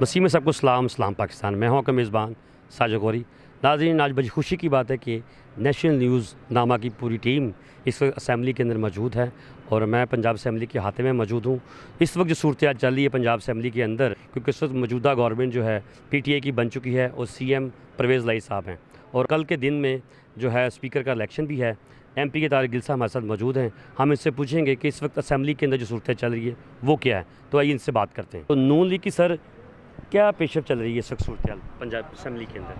वसीम में सबको सलाम सलाम पाकिस्तान मैं हूँ का मेज़बान साजा गौरी नाजीन आज बड़ी खुशी की बात है कि नेशनल न्यूज़ नामा की पूरी टीम इस वक्त असम्बली के अंदर मौजूद है और मैं पंजाब असम्बली के हाथे में मौजूद हूँ इस वक्त जो सूरत चल रही है पंजाब असम्बली के अंदर क्योंकि इस वक्त मौजूदा गवर्नमेंट जो है पी टी ए की बन चुकी है और सी एम परवेज़ लाई साहब हैं और कल के दिन में जो है स्पीकर का इलेक्शन भी है एम पी के तारिक गिल साहब हमारे साथ मौजूद हैं हम इनसे पूछेंगे कि इस वक्त असम्बली के अंदर जो सूरत चल रही है वो क्या है तो आइए इनसे बात करते हैं तो नून लीग की सर क्या पेशेफ चल रही है इस वक्त सूरत पंजाब असम्बली के अंदर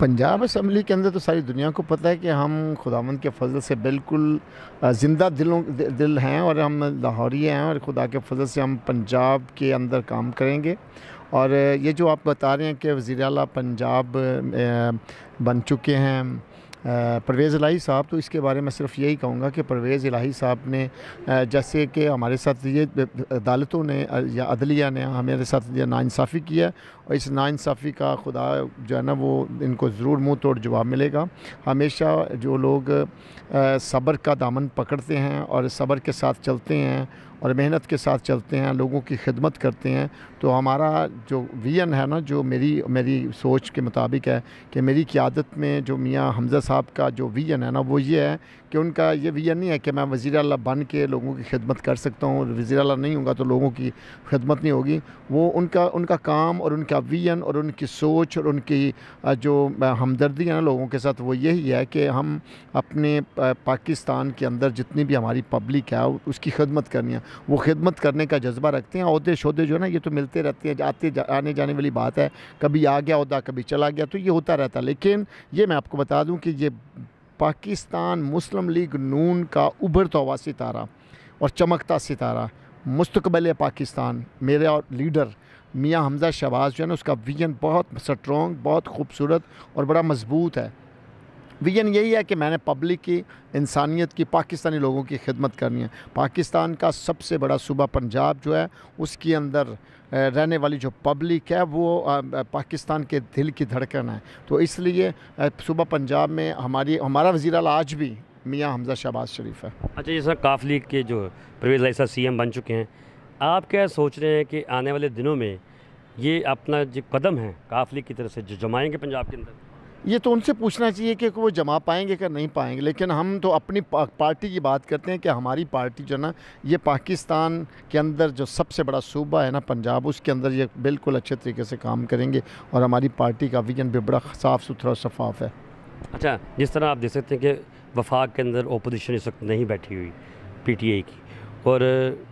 पंजाब असम्बली के अंदर तो सारी दुनिया को पता है कि हम खुदावंद के फजल से बिल्कुल ज़िंदा दिलों दिल हैं और हम लाहौरी हैं और खुदा के फजल से हम पंजाब के अंदर काम करेंगे और ये जो आप बता रहे हैं कि वज़ी अला पंजाब बन चुके हैं परवेज़ इलाही साहब तो इसके बारे में सिर्फ यही कहूँगा कि परवेज़ इलाही साहब ने जैसे कि हमारे साथ ये अदालतों ने या अदलिया ने हमारे साथ ये नाानसाफ़ी किया और इस नाानसाफ़ी का खुदा जो है ना वो इनको ज़रूर मुँह तोड़ जवाब मिलेगा हमेशा जो लोग सब्र का दामन पकड़ते हैं और सब्र के साथ चलते हैं और मेहनत के साथ चलते हैं लोगों की खिदमत करते हैं तो हमारा जो विजन है ना जो मेरी मेरी सोच के मुताबिक है कि मेरी क्यादत में जो मियाँ हमजा साहब साहब का जो विजन है ना वो ये है कि उनका ये विजन नहीं है कि मैं वज़ी अला बन के लोगों की खिदमत कर सकता हूँ वज़ी अला नहीं होगा तो लोगों की खिदमत नहीं होगी वो उनका उनका काम और उनका विजन और उनकी सोच और उनकी जो हमदर्दी है ना लोगों के साथ वो यही है कि हम अपने पाकिस्तान के अंदर जितनी भी हमारी पब्लिक है उसकी खिदमत करनी है वो खिदमत करने का जज्बा रखते हैं अहदे शहदे जो है ना ये तो मिलते रहते हैं आते आने जाने वाली बात है कभी आ गया अहदा कभी चला गया तो ये होता रहता है लेकिन ये मैं आपको बता दूँ कि ये पाकिस्तान मुस्लिम लीग नून का उभरता हुआ सितारा और चमकता सितारा मुस्तबल पाकिस्तान मेरे और लीडर मियाँ हमज़ा शहबाज जो है ना उसका विजन बहुत स्ट्रॉन्ग बहुत खूबसूरत और बड़ा मजबूत है विजन यही है कि मैंने पब्लिक की इंसानियत की पाकिस्तानी लोगों की खिदमत करनी है पाकिस्तान का सबसे बड़ा सूबा पंजाब जो है उसके अंदर रहने वाली जो पब्लिक है वो पाकिस्तान के दिल की धड़कन है तो इसलिए सूबा पंजाब में हमारी हमारा वज़ी आज भी मियाँ हमजा शहबाज शरीफ है अच्छा जैसा काफ लीग के जो प्रवेज ऐसा सी एम बन चुके हैं आप क्या सोच रहे हैं कि आने वाले दिनों में ये अपना जो कदम है काफ लीग की तरफ से जो जमाएँगे पंजाब के अंदर ये तो उनसे पूछना चाहिए कि वो जमा पाएंगे कि नहीं पाएंगे लेकिन हम तो अपनी पार्टी की बात करते हैं कि हमारी पार्टी जो ना ये पाकिस्तान के अंदर जो सबसे बड़ा सूबा है ना पंजाब उसके अंदर ये बिल्कुल अच्छे तरीके से काम करेंगे और हमारी पार्टी का विजन भी बड़ा साफ़ सुथरा और शफाफ है अच्छा जिस तरह आप देख सकते हैं कि वफाक के अंदर अपोजिशन इस वक्त नहीं बैठी हुई पी टी आई की और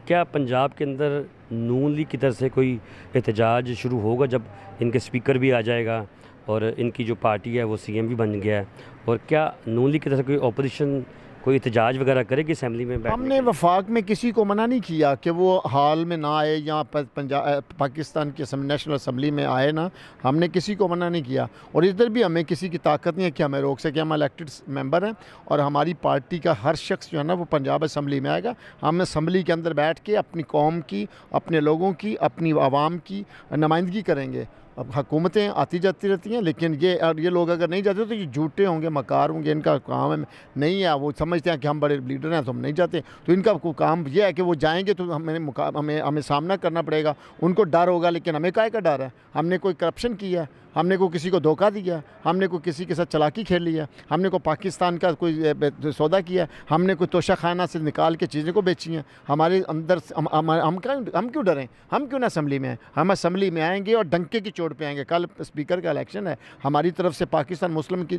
क्या पंजाब के अंदर नून लीग की तरफ से कोई एहतजाज शुरू होगा जब इनके स्पीकर भी आ जाएगा और इनकी जो पार्टी है वो सीएम भी बन गया है और क्या नून लीग की तरफ कोई ऑपोजिशन कोई इतजाज वगैरह करेगी असम्बली में हमने वफाक में किसी को मना नहीं किया कि वो हाल में ना आए या पंजाब पाकिस्तान की नेशनल असम्बली में आए ना हमने किसी को मना नहीं किया और इधर भी हमें किसी की ताकत नहीं है कि हमें रोक सके हम इलेक्टेड मेंबर हैं और हमारी पार्टी का हर शख्स जो है ना वो पंजाब असम्बली में आएगा हम असम्बली के अंदर बैठ के अपनी कौम की अपने लोगों की अपनी आवाम की नुमाइंदगी करेंगे अब हुकूमतें आती जाती रहती हैं लेकिन ये और ये लोग अगर नहीं जाते तो ये झूठे होंगे मकार होंगे इनका काम है नहीं है वो समझते हैं कि हम बड़े लीडर हैं तो हम नहीं जाते तो इनका काम ये है कि वो जाएंगे तो हमें हमें हमें सामना करना पड़ेगा उनको डर होगा लेकिन हमें काय का डर है हमने कोई करप्शन किया है हमने को किसी को धोखा दिया हमने को किसी के साथ चलाकी खेल लिया हमने को पाकिस्तान का कोई सौदा किया हमने कोई तोशा खाना से निकाल के चीज़ें को बेची हैं हमारे अंदर हम हम, हम, हम क्यों डरें हम क्यों ना असम्बली में आए हम असम्बली में आएंगे और डंके की चोट पे आएंगे कल स्पीकर का इलेक्शन है हमारी तरफ से पाकिस्तान मुस्लिम की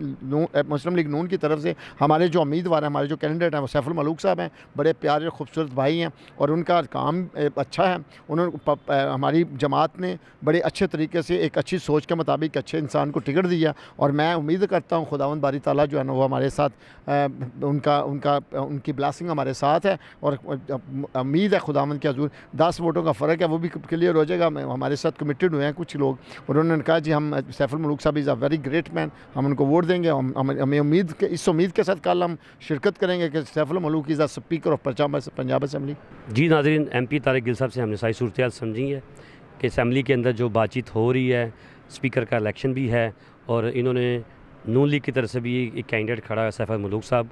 मुस्लिम लीग नून की तरफ से हमारे जो उम्मीदवार हैं हमारे जो कैंडिडेट हैं वो सैफुल मलूक साहब हैं बड़े प्यारे खूबसूरत भाई हैं और उनका काम अच्छा है उन्होंने हमारी जमात ने बड़े अच्छे तरीके से एक अच्छी सोच के मुताबिक अच्छे इंसान को टिकट दिया और मैं उम्मीद करता हूँ खुदावन बारी ताला जो है ना वो हमारे साथ उनका उनका उनकी ब्लासिंग हमारे साथ है और उम्मीद है खुदावंद के हजूर दस वोटों का फ़र्क है वो भी क्लियर हो जाएगा हमारे साथ कमिटेड हुए हैं कुछ लोग और उन्होंने कहा जी हम सैफुल मलूक साहब is a very great man हम उनको वोट देंगे हम हमें उम्मीद के इस उम्मीद के साथ कल हम शिरकत करेंगे कि Saiful Malook is a speaker of Punjab Punjab assembly ji नाजरीन एम पी तारक गिल साहब से हमने सारी सूरत समझी है कि असम्बली के अंदर जो बातचीत हो रही है स्पीकर का इलेक्शन भी है और इन्होंने नून लीग की तरफ से भी एक कैंडिडेट खड़ा है सैफर मलूक साहब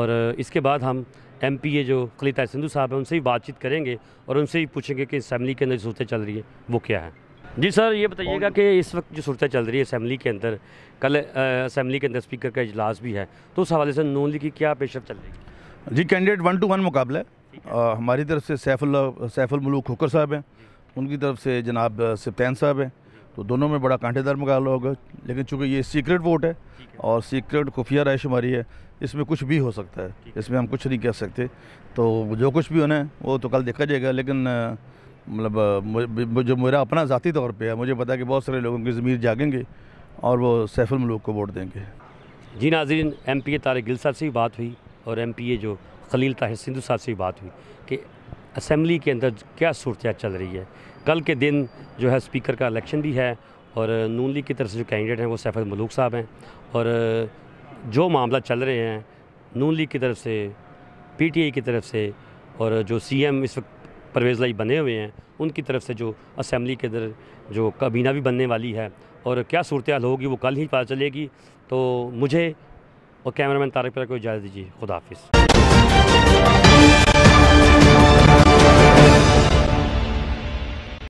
और इसके बाद हम एम पी ए जो कलिता सिंधु साहब हैं उनसे भी बातचीत करेंगे और उनसे भी पूछेंगे कि असम्बली के अंदर जो सूरतें चल रही है वो क्या है जी सर ये बताइएगा कि इस वक्त जो सुरक्षा चल रही है असम्बली के अंदर कल असम्बली के अंदर स्पीकर का इजलास भी है तो उस हवाले से नून लीग की क्या पेशरफ चल रही है जी कैंडिडेट वन टू वन मुकाबला है हमारी तरफ से सैफुल्ला सैफुल खोकर साहब हैं उनकी तरफ से जनाब सिप्तैन साहब हैं तो दोनों में बड़ा कांटेदार मुकाबला होगा लेकिन चूंकि ये सीक्रेट वोट है और सीक्रेट खुफिया राय शुमारी है इसमें कुछ भी हो सकता है इसमें हम कुछ नहीं कह सकते तो जो कुछ भी होना है वो तो कल देखा जाएगा लेकिन मतलब जो मेरा अपना ज़ाती तौर पे है मुझे पता है कि बहुत सारे लोगों के ज़मीर जागेंगे और वो सैफुल मलूक को वोट देंगे जी नाजरीन M P A Tariq Gill साहब से भी बात हुई और एम पी ए जो खलील ताहिर सिंधु साहब से भी बात हुई कि असम्बली के अंदर क्या सूरत चल रही है कल के दिन जो है स्पीकर का इलेक्शन भी है और नून लीग की तरफ से जो कैंडिडेट हैं वो सैफुल मलूक साहब हैं और जो मामला चल रहे हैं नून लीग की तरफ से पी टी आई की तरफ से और जो सी एम इस वक्त परवेज़ लाई बने हुए हैं उनकी तरफ से जो असम्बली के अंदर जो काबीना भी बनने वाली है और क्या सूरत हाल होगी वो कल ही पता चलेगी तो मुझे और कैमरामैन तारक पर को इजाज़त दीजिए खुदा हाफिज़